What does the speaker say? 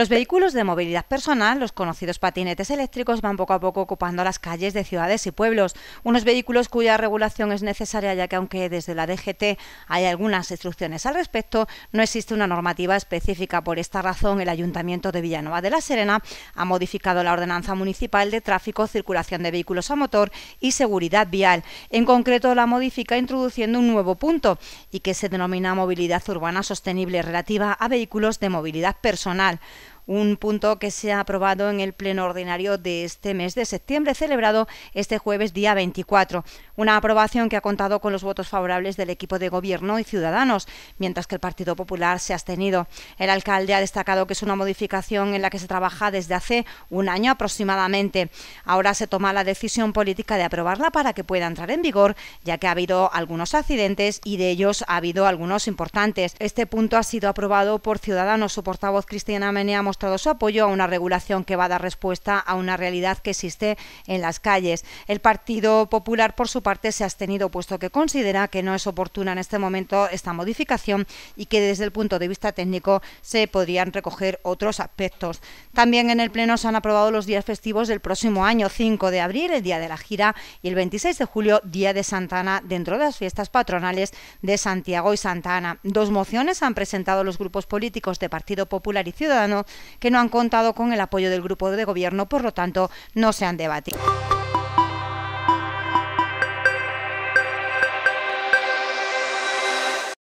Los vehículos de movilidad personal, los conocidos patinetes eléctricos, van poco a poco ocupando las calles de ciudades y pueblos. Unos vehículos cuya regulación es necesaria, ya que aunque desde la DGT hay algunas instrucciones al respecto, no existe una normativa específica. Por esta razón, el Ayuntamiento de Villanueva de la Serena ha modificado la Ordenanza Municipal de Tráfico, Circulación de Vehículos a Motor y Seguridad Vial. En concreto, la modifica introduciendo un nuevo punto y que se denomina movilidad urbana sostenible relativa a vehículos de movilidad personal un punto que se ha aprobado en el Pleno Ordinario de este mes de septiembre, celebrado este jueves día 24. Una aprobación que ha contado con los votos favorables del equipo de Gobierno y Ciudadanos, mientras que el Partido Popular se ha abstenido. El alcalde ha destacado que es una modificación en la que se trabaja desde hace un año aproximadamente. Ahora se toma la decisión política de aprobarla para que pueda entrar en vigor, ya que ha habido algunos accidentes y de ellos ha habido algunos importantes. Este punto ha sido aprobado por Ciudadanos. Su portavoz Cristina Meneamo mostrado su apoyo a una regulación que va a dar respuesta a una realidad que existe en las calles. El Partido Popular, por su parte, se ha abstenido puesto que considera que no es oportuna en este momento esta modificación y que desde el punto de vista técnico se podrían recoger otros aspectos. También en el Pleno se han aprobado los días festivos del próximo año, 5 de abril, el día de la gira, y el 26 de julio, día de Santana, dentro de las fiestas patronales de Santiago y Santana. Dos mociones han presentado los grupos políticos de Partido Popular y Ciudadano que no han contado con el apoyo del grupo de gobierno, por lo tanto, no se han debatido.